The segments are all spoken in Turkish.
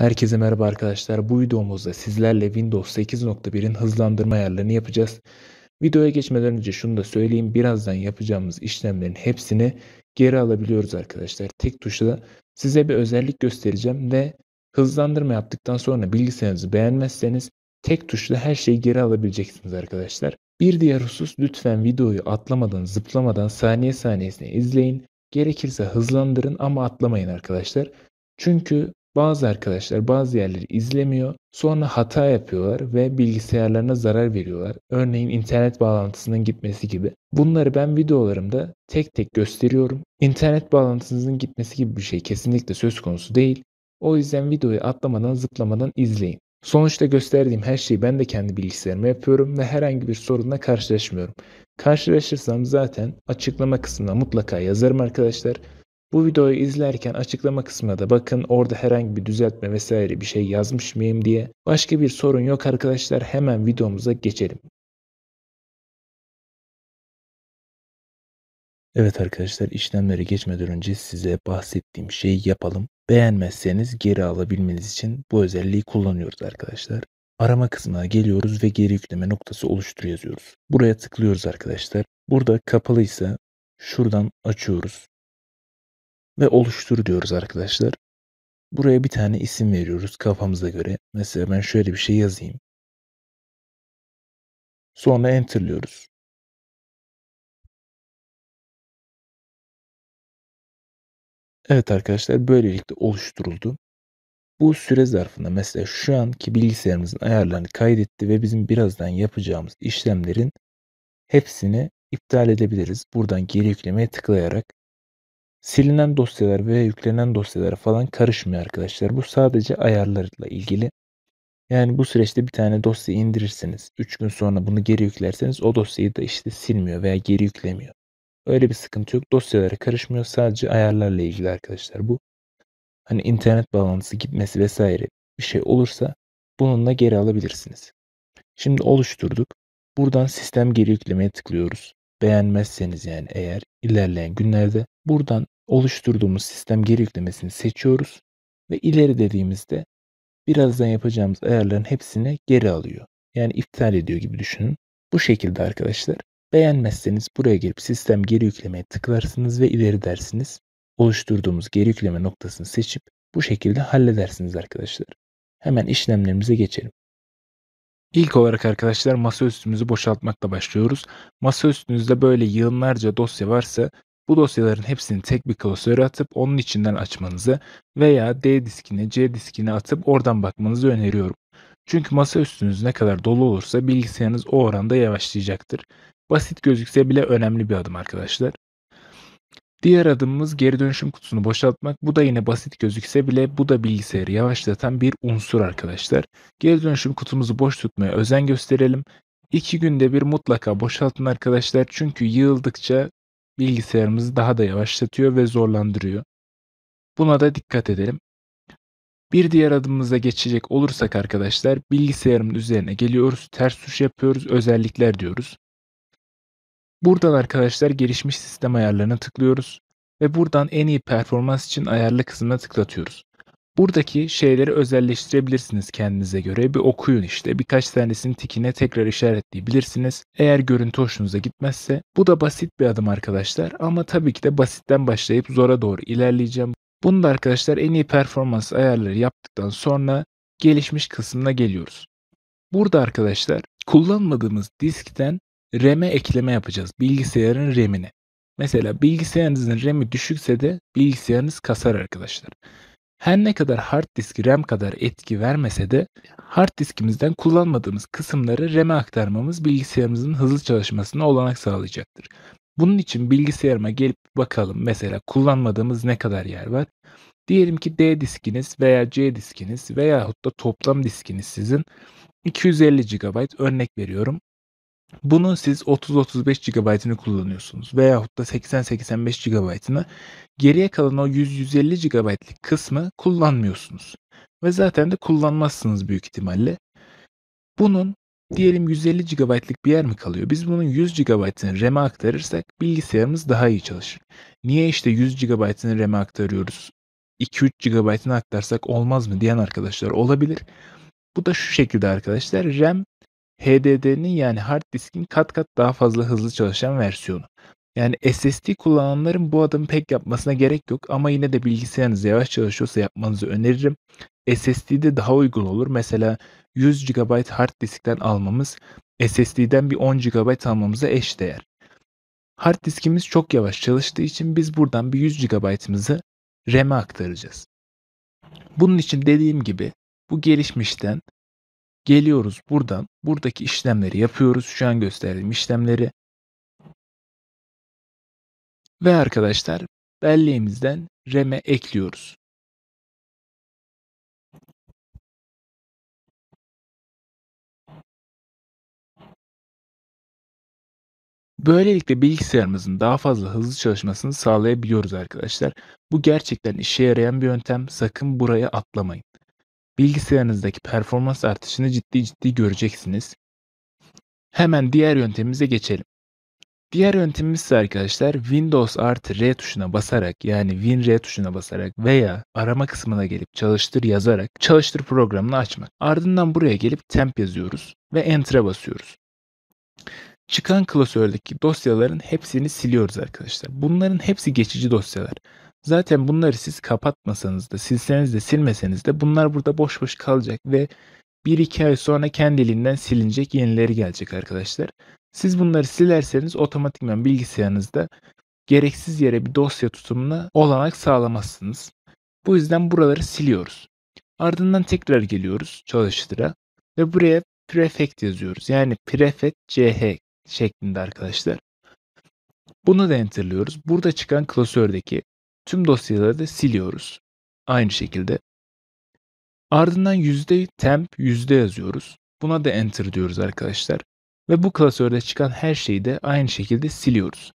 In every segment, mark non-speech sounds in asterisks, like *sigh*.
Herkese merhaba arkadaşlar. Bu videomuzda sizlerle Windows 8.1'in hızlandırma ayarlarını yapacağız. Videoya geçmeden önce şunu da söyleyeyim. Birazdan yapacağımız işlemlerin hepsini geri alabiliyoruz arkadaşlar. Tek tuşla size bir özellik göstereceğim ve hızlandırma yaptıktan sonra bilgisayarınızı beğenmezseniz tek tuşla her şeyi geri alabileceksiniz arkadaşlar. Bir diğer husus lütfen videoyu atlamadan zıplamadan saniye saniyesine izleyin. Gerekirse hızlandırın ama atlamayın arkadaşlar. Çünkü bazı arkadaşlar bazı yerleri izlemiyor. Sonra hata yapıyorlar ve bilgisayarlarına zarar veriyorlar. Örneğin internet bağlantısının gitmesi gibi. Bunları ben videolarımda tek tek gösteriyorum. İnternet bağlantısının gitmesi gibi bir şey kesinlikle söz konusu değil. O yüzden videoyu atlamadan zıplamadan izleyin. Sonuçta gösterdiğim her şeyi ben de kendi bilgisayarıma yapıyorum ve herhangi bir sorunla karşılaşmıyorum. Karşılaşırsam zaten açıklama kısmına mutlaka yazarım arkadaşlar. Bu videoyu izlerken açıklama kısmına da bakın orada herhangi bir düzeltme vesaire bir şey yazmış mıyım diye. Başka bir sorun yok arkadaşlar hemen videomuza geçelim. Evet arkadaşlar işlemlere geçmeden önce size bahsettiğim şeyi yapalım. Beğenmezseniz geri alabilmeniz için bu özelliği kullanıyoruz arkadaşlar. Arama kısmına geliyoruz ve geri yükleme noktası oluştur yazıyoruz. Buraya tıklıyoruz arkadaşlar. Burada kapalıysa şuradan açıyoruz ve oluştur diyoruz arkadaşlar. Buraya bir tane isim veriyoruz kafamıza göre. Mesela ben şöyle bir şey yazayım. Sonra enterliyoruz. Evet arkadaşlar böylelikle oluşturuldu. Bu süre zarfında mesela şu anki bilgisayarımızın ayarlarını kaydetti ve bizim birazdan yapacağımız işlemlerin hepsini iptal edebiliriz. Buradan geri yüklemeye tıklayarak silinen dosyalar veya yüklenen dosyalara falan karışmıyor arkadaşlar. Bu sadece ayarlarla ilgili. Yani bu süreçte bir tane dosya indirirseniz, 3 gün sonra bunu geri yüklerseniz o dosyayı da işte silmiyor veya geri yüklemiyor. Öyle bir sıkıntı yok. Dosyalara karışmıyor. Sadece ayarlarla ilgili arkadaşlar bu. Hani internet bağlantısı gitmesi vesaire bir şey olursa bununla geri alabilirsiniz. Şimdi oluşturduk. Buradan sistem geri yüklemeye tıklıyoruz. Beğenmezseniz yani eğer ilerleyen günlerde buradan oluşturduğumuz sistem geri yüklemesini seçiyoruz ve ileri dediğimizde birazdan yapacağımız ayarların hepsini geri alıyor. Yani iptal ediyor gibi düşünün. Bu şekilde arkadaşlar. Beğenmezseniz buraya gelip sistem geri yüklemeye tıklarsınız ve ileri dersiniz. Oluşturduğumuz geri yükleme noktasını seçip bu şekilde halledersiniz arkadaşlar. Hemen işlemlerimize geçelim. İlk olarak arkadaşlar masa üstümüzü boşaltmakla başlıyoruz. Masa üstünüzde böyle yığınlarca dosya varsa bu dosyaların hepsini tek bir klasöre atıp onun içinden açmanızı veya D diskine C diskine atıp oradan bakmanızı öneriyorum. Çünkü masa üstünüz ne kadar dolu olursa bilgisayarınız o oranda yavaşlayacaktır. Basit gözükse bile önemli bir adım arkadaşlar. Diğer adımımız geri dönüşüm kutusunu boşaltmak. Bu da yine basit gözükse bile bu da bilgisayarı yavaşlatan bir unsur arkadaşlar. Geri dönüşüm kutumuzu boş tutmaya özen gösterelim. İki günde bir mutlaka boşaltın arkadaşlar çünkü yığıldıkça bilgisayarımızı daha da yavaşlatıyor ve zorlandırıyor. Buna da dikkat edelim. Bir diğer adımımıza geçecek olursak arkadaşlar bilgisayarımın üzerine geliyoruz, ters tuş yapıyoruz, özellikler diyoruz. Buradan arkadaşlar gelişmiş sistem ayarlarına tıklıyoruz ve buradan en iyi performans için ayarlı kısmına tıklatıyoruz. Buradaki şeyleri özelleştirebilirsiniz kendinize göre. Bir okuyun işte. Birkaç tanesinin tikine tekrar işaretleyebilirsiniz. Eğer görüntü hoşunuza gitmezse. Bu da basit bir adım arkadaşlar. Ama tabii ki de basitten başlayıp zora doğru ilerleyeceğim. Bunu da arkadaşlar en iyi performans ayarları yaptıktan sonra gelişmiş kısmına geliyoruz. Burada arkadaşlar kullanmadığımız diskten RAM'e ekleme yapacağız. Bilgisayarın RAM'ine. Mesela bilgisayarınızın RAM'i düşükse de bilgisayarınız kasar arkadaşlar her ne kadar hard disk RAM kadar etki vermese de hard diskimizden kullanmadığımız kısımları RAM'e aktarmamız bilgisayarımızın hızlı çalışmasına olanak sağlayacaktır. Bunun için bilgisayarıma gelip bakalım mesela kullanmadığımız ne kadar yer var. Diyelim ki D diskiniz veya C diskiniz veya da toplam diskiniz sizin 250 GB örnek veriyorum. Bunun siz 30-35 GB'ını kullanıyorsunuz veyahut da 80-85 GB'ını geriye kalan o 100-150 GB'lik kısmı kullanmıyorsunuz. Ve zaten de kullanmazsınız büyük ihtimalle. Bunun diyelim 150 GB'lık bir yer mi kalıyor? Biz bunun 100 GB'ını RAM'e aktarırsak bilgisayarımız daha iyi çalışır. Niye işte 100 GB'ını RAM'e aktarıyoruz? 2-3 GB'ını aktarsak olmaz mı diyen arkadaşlar olabilir. Bu da şu şekilde arkadaşlar. RAM HDD'nin yani hard diskin kat kat daha fazla hızlı çalışan versiyonu. Yani SSD kullananların bu adımı pek yapmasına gerek yok ama yine de bilgisayarınız yavaş çalışıyorsa yapmanızı öneririm. SSD'de daha uygun olur. Mesela 100 GB hard diskten almamız SSD'den bir 10 GB almamıza eş değer. Hard diskimiz çok yavaş çalıştığı için biz buradan bir 100 GB'ımızı RAM'e aktaracağız. Bunun için dediğim gibi bu gelişmişten Geliyoruz buradan. Buradaki işlemleri yapıyoruz. Şu an gösterdiğim işlemleri. Ve arkadaşlar belleğimizden RAM'e ekliyoruz. Böylelikle bilgisayarımızın daha fazla hızlı çalışmasını sağlayabiliyoruz arkadaşlar. Bu gerçekten işe yarayan bir yöntem. Sakın buraya atlamayın bilgisayarınızdaki performans artışını ciddi ciddi göreceksiniz. Hemen diğer yöntemimize geçelim. Diğer yöntemimiz ise arkadaşlar Windows artı R tuşuna basarak yani WinR tuşuna basarak veya arama kısmına gelip çalıştır yazarak çalıştır programını açmak. Ardından buraya gelip temp yazıyoruz ve enter'a basıyoruz. Çıkan klasördeki dosyaların hepsini siliyoruz arkadaşlar. Bunların hepsi geçici dosyalar. Zaten bunları siz kapatmasanız da, silseniz de, silmeseniz de bunlar burada boş boş kalacak ve 1-2 ay sonra kendiliğinden silinecek yenileri gelecek arkadaşlar. Siz bunları silerseniz otomatikman bilgisayarınızda gereksiz yere bir dosya tutumuna olanak sağlamazsınız. Bu yüzden buraları siliyoruz. Ardından tekrar geliyoruz çalıştıra ve buraya prefect yazıyoruz. Yani prefet ch şeklinde arkadaşlar. Bunu da enterliyoruz. Burada çıkan klasördeki tüm dosyaları da siliyoruz. Aynı şekilde. Ardından yüzde temp yüzde yazıyoruz. Buna da enter diyoruz arkadaşlar. Ve bu klasörde çıkan her şeyi de aynı şekilde siliyoruz.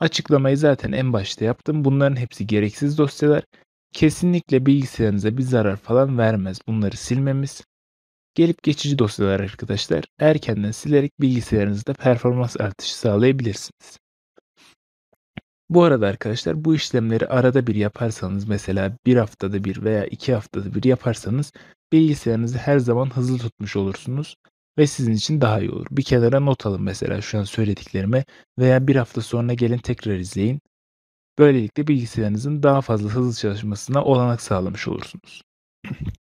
Açıklamayı zaten en başta yaptım. Bunların hepsi gereksiz dosyalar. Kesinlikle bilgisayarınıza bir zarar falan vermez bunları silmemiz. Gelip geçici dosyalar arkadaşlar erkenden silerek bilgisayarınızda performans artışı sağlayabilirsiniz. Bu arada arkadaşlar bu işlemleri arada bir yaparsanız mesela bir haftada bir veya iki haftada bir yaparsanız bilgisayarınızı her zaman hızlı tutmuş olursunuz ve sizin için daha iyi olur. Bir kenara not alın mesela şu an söylediklerimi veya bir hafta sonra gelin tekrar izleyin. Böylelikle bilgisayarınızın daha fazla hızlı çalışmasına olanak sağlamış olursunuz.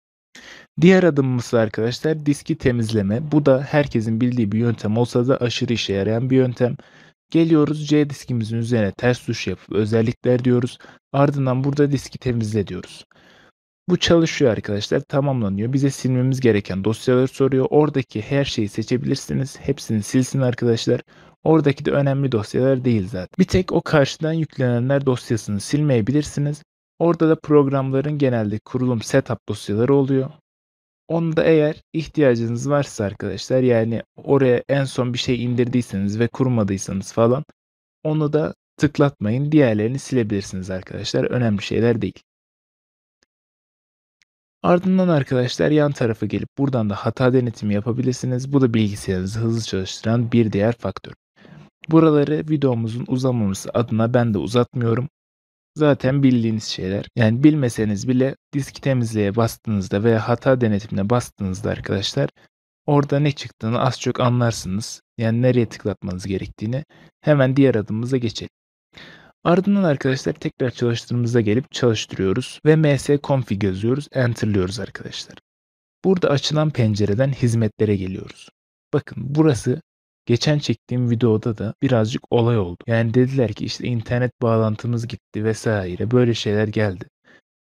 *clears throat* Diğer adımımız arkadaşlar diski temizleme. Bu da herkesin bildiği bir yöntem olsa da aşırı işe yarayan bir yöntem. Geliyoruz C diskimizin üzerine ters tuş yapıp özellikler diyoruz. Ardından burada diski temizle diyoruz. Bu çalışıyor arkadaşlar tamamlanıyor. Bize silmemiz gereken dosyaları soruyor. Oradaki her şeyi seçebilirsiniz. Hepsini silsin arkadaşlar. Oradaki de önemli dosyalar değil zaten. Bir tek o karşıdan yüklenenler dosyasını silmeyebilirsiniz. Orada da programların genelde kurulum setup dosyaları oluyor. Onu da eğer ihtiyacınız varsa arkadaşlar yani oraya en son bir şey indirdiyseniz ve kurmadıysanız falan onu da tıklatmayın. Diğerlerini silebilirsiniz arkadaşlar. Önemli şeyler değil. Ardından arkadaşlar yan tarafa gelip buradan da hata denetimi yapabilirsiniz. Bu da bilgisayarınızı hızlı çalıştıran bir diğer faktör. Buraları videomuzun uzamaması adına ben de uzatmıyorum zaten bildiğiniz şeyler. Yani bilmeseniz bile diski temizliğe bastığınızda veya hata denetimine bastığınızda arkadaşlar orada ne çıktığını az çok anlarsınız. Yani nereye tıklatmanız gerektiğini. Hemen diğer adımımıza geçelim. Ardından arkadaşlar tekrar çalıştırımıza gelip çalıştırıyoruz ve ms config yazıyoruz, enterliyoruz arkadaşlar. Burada açılan pencereden hizmetlere geliyoruz. Bakın burası Geçen çektiğim videoda da birazcık olay oldu. Yani dediler ki işte internet bağlantımız gitti vesaire böyle şeyler geldi.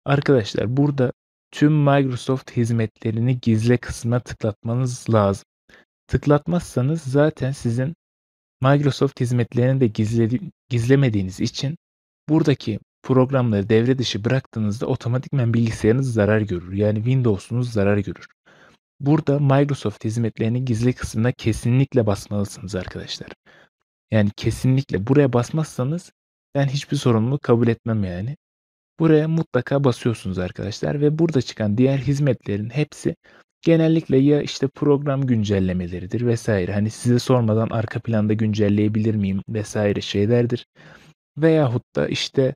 Arkadaşlar burada tüm Microsoft hizmetlerini gizle kısmına tıklatmanız lazım. Tıklatmazsanız zaten sizin Microsoft hizmetlerini de gizledi, gizlemediğiniz için buradaki programları devre dışı bıraktığınızda otomatikmen bilgisayarınız zarar görür. Yani Windows'unuz zarar görür. Burada Microsoft hizmetlerini gizli kısmına kesinlikle basmalısınız arkadaşlar. Yani kesinlikle buraya basmazsanız ben hiçbir sorumluluğu kabul etmem yani. Buraya mutlaka basıyorsunuz arkadaşlar ve burada çıkan diğer hizmetlerin hepsi genellikle ya işte program güncellemeleridir vesaire. Hani size sormadan arka planda güncelleyebilir miyim vesaire şeylerdir. Veyahut da işte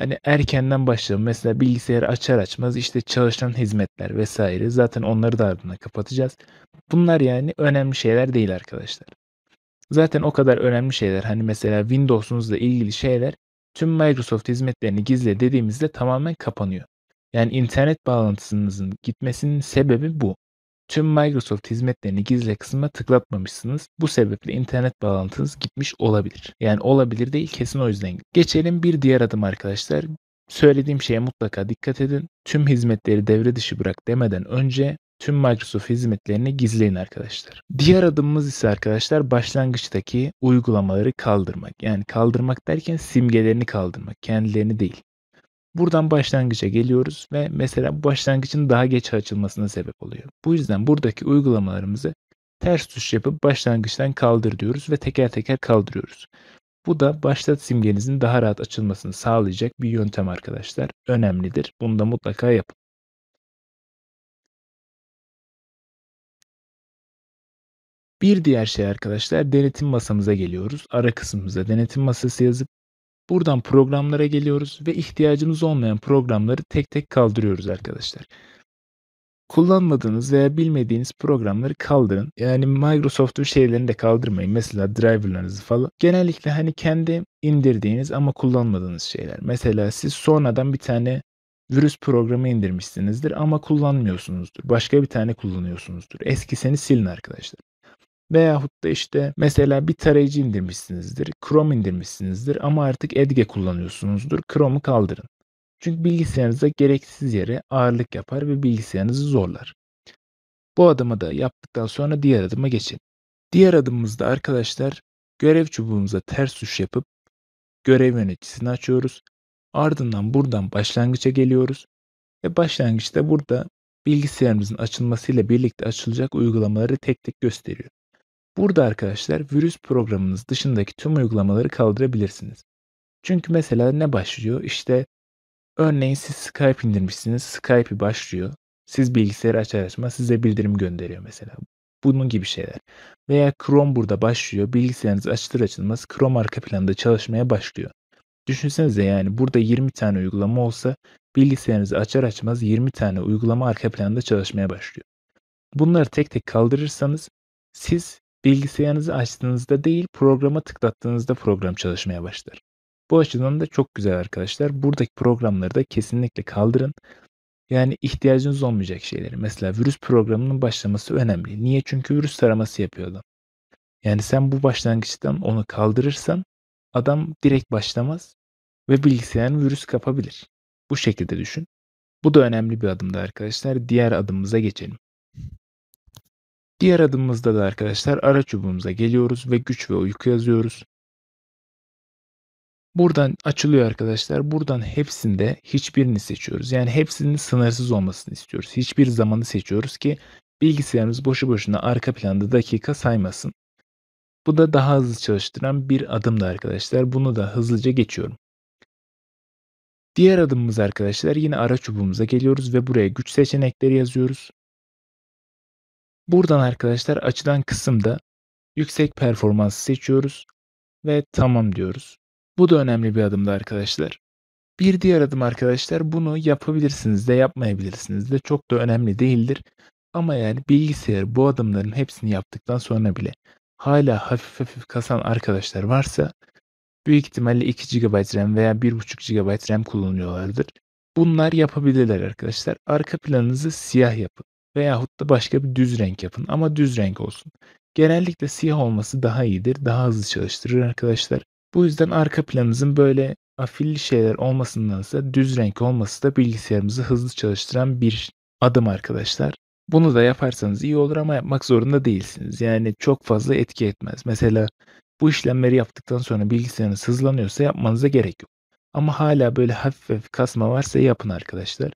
hani erkenden başlayalım. Mesela bilgisayarı açar açmaz işte çalışan hizmetler vesaire. Zaten onları da ardına kapatacağız. Bunlar yani önemli şeyler değil arkadaşlar. Zaten o kadar önemli şeyler hani mesela Windows'unuzla ilgili şeyler tüm Microsoft hizmetlerini gizle dediğimizde tamamen kapanıyor. Yani internet bağlantısınızın gitmesinin sebebi bu. Tüm Microsoft hizmetlerini gizle kısmına tıklatmamışsınız. Bu sebeple internet bağlantınız gitmiş olabilir. Yani olabilir değil kesin o yüzden. Geçelim bir diğer adım arkadaşlar. Söylediğim şeye mutlaka dikkat edin. Tüm hizmetleri devre dışı bırak demeden önce tüm Microsoft hizmetlerini gizleyin arkadaşlar. Diğer adımımız ise arkadaşlar başlangıçtaki uygulamaları kaldırmak. Yani kaldırmak derken simgelerini kaldırmak, kendilerini değil. Buradan başlangıca geliyoruz ve mesela başlangıcın daha geç açılmasına sebep oluyor. Bu yüzden buradaki uygulamalarımızı ters tuş yapıp başlangıçtan kaldır diyoruz ve teker teker kaldırıyoruz. Bu da başlat simgenizin daha rahat açılmasını sağlayacak bir yöntem arkadaşlar. Önemlidir. Bunu da mutlaka yapın. Bir diğer şey arkadaşlar denetim masamıza geliyoruz. Ara kısmımıza denetim masası yazıp Buradan programlara geliyoruz ve ihtiyacımız olmayan programları tek tek kaldırıyoruz arkadaşlar. Kullanmadığınız veya bilmediğiniz programları kaldırın. Yani Microsoft'un şeylerini de kaldırmayın. Mesela driverlarınızı falan. Genellikle hani kendi indirdiğiniz ama kullanmadığınız şeyler. Mesela siz sonradan bir tane virüs programı indirmişsinizdir ama kullanmıyorsunuzdur. Başka bir tane kullanıyorsunuzdur. Eskisini silin arkadaşlar. Veyahut da işte mesela bir tarayıcı indirmişsinizdir, Chrome indirmişsinizdir ama artık Edge kullanıyorsunuzdur, Chrome'u kaldırın. Çünkü bilgisayarınıza gereksiz yere ağırlık yapar ve bilgisayarınızı zorlar. Bu adımı da yaptıktan sonra diğer adıma geçin. Diğer adımımızda arkadaşlar görev çubuğumuza ters tuş yapıp görev yöneticisini açıyoruz. Ardından buradan başlangıça geliyoruz. Ve başlangıçta burada bilgisayarımızın açılmasıyla birlikte açılacak uygulamaları tek tek gösteriyor. Burada arkadaşlar virüs programınız dışındaki tüm uygulamaları kaldırabilirsiniz. Çünkü mesela ne başlıyor? İşte örneğin siz Skype indirmişsiniz. Skype'i başlıyor. Siz bilgisayarı açar açmaz size bildirim gönderiyor mesela. Bunun gibi şeyler. Veya Chrome burada başlıyor. Bilgisayarınız açılır açılmaz Chrome arka planda çalışmaya başlıyor. Düşünsenize yani burada 20 tane uygulama olsa bilgisayarınızı açar açmaz 20 tane uygulama arka planda çalışmaya başlıyor. Bunları tek tek kaldırırsanız siz Bilgisayarınızı açtığınızda değil, programa tıklattığınızda program çalışmaya başlar. Bu açıdan da çok güzel arkadaşlar. Buradaki programları da kesinlikle kaldırın. Yani ihtiyacınız olmayacak şeyleri. Mesela virüs programının başlaması önemli. Niye? Çünkü virüs taraması yapıyor adam. Yani sen bu başlangıçtan onu kaldırırsan adam direkt başlamaz ve bilgisayarın virüs kapabilir. Bu şekilde düşün. Bu da önemli bir adımdı arkadaşlar. Diğer adımımıza geçelim. Diğer adımımızda da arkadaşlar ara çubuğumuza geliyoruz ve güç ve uyku yazıyoruz. Buradan açılıyor arkadaşlar. Buradan hepsinde hiçbirini seçiyoruz. Yani hepsinin sınırsız olmasını istiyoruz. Hiçbir zamanı seçiyoruz ki bilgisayarımız boşu boşuna arka planda dakika saymasın. Bu da daha hızlı çalıştıran bir adımdı arkadaşlar. Bunu da hızlıca geçiyorum. Diğer adımımız arkadaşlar yine ara çubuğumuza geliyoruz ve buraya güç seçenekleri yazıyoruz. Buradan arkadaşlar açılan kısımda yüksek performans seçiyoruz ve tamam diyoruz. Bu da önemli bir adımdı arkadaşlar. Bir diğer adım arkadaşlar bunu yapabilirsiniz de yapmayabilirsiniz de çok da önemli değildir. Ama yani bilgisayar bu adımların hepsini yaptıktan sonra bile hala hafif hafif kasan arkadaşlar varsa büyük ihtimalle 2 GB RAM veya 1.5 GB RAM kullanıyorlardır. Bunlar yapabilirler arkadaşlar. Arka planınızı siyah yapın veyahut da başka bir düz renk yapın ama düz renk olsun. Genellikle siyah olması daha iyidir, daha hızlı çalıştırır arkadaşlar. Bu yüzden arka planımızın böyle afilli şeyler olmasındansa düz renk olması da bilgisayarımızı hızlı çalıştıran bir adım arkadaşlar. Bunu da yaparsanız iyi olur ama yapmak zorunda değilsiniz. Yani çok fazla etki etmez. Mesela bu işlemleri yaptıktan sonra bilgisayarınız hızlanıyorsa yapmanıza gerek yok. Ama hala böyle hafif hafif kasma varsa yapın arkadaşlar.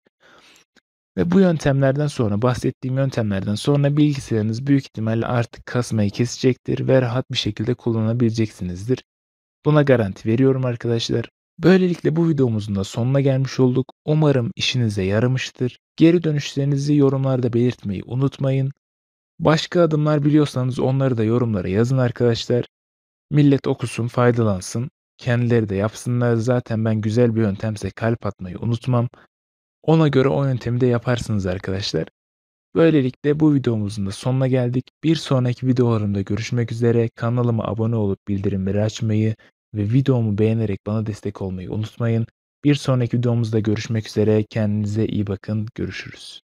Ve bu yöntemlerden sonra bahsettiğim yöntemlerden sonra bilgisayarınız büyük ihtimalle artık kasmayı kesecektir ve rahat bir şekilde kullanabileceksinizdir. Buna garanti veriyorum arkadaşlar. Böylelikle bu videomuzun da sonuna gelmiş olduk. Umarım işinize yaramıştır. Geri dönüşlerinizi yorumlarda belirtmeyi unutmayın. Başka adımlar biliyorsanız onları da yorumlara yazın arkadaşlar. Millet okusun, faydalansın. Kendileri de yapsınlar. Zaten ben güzel bir yöntemse kalp atmayı unutmam. Ona göre o yöntemi de yaparsınız arkadaşlar. Böylelikle bu videomuzun da sonuna geldik. Bir sonraki videolarımda görüşmek üzere. Kanalıma abone olup bildirimleri açmayı ve videomu beğenerek bana destek olmayı unutmayın. Bir sonraki videomuzda görüşmek üzere. Kendinize iyi bakın. Görüşürüz.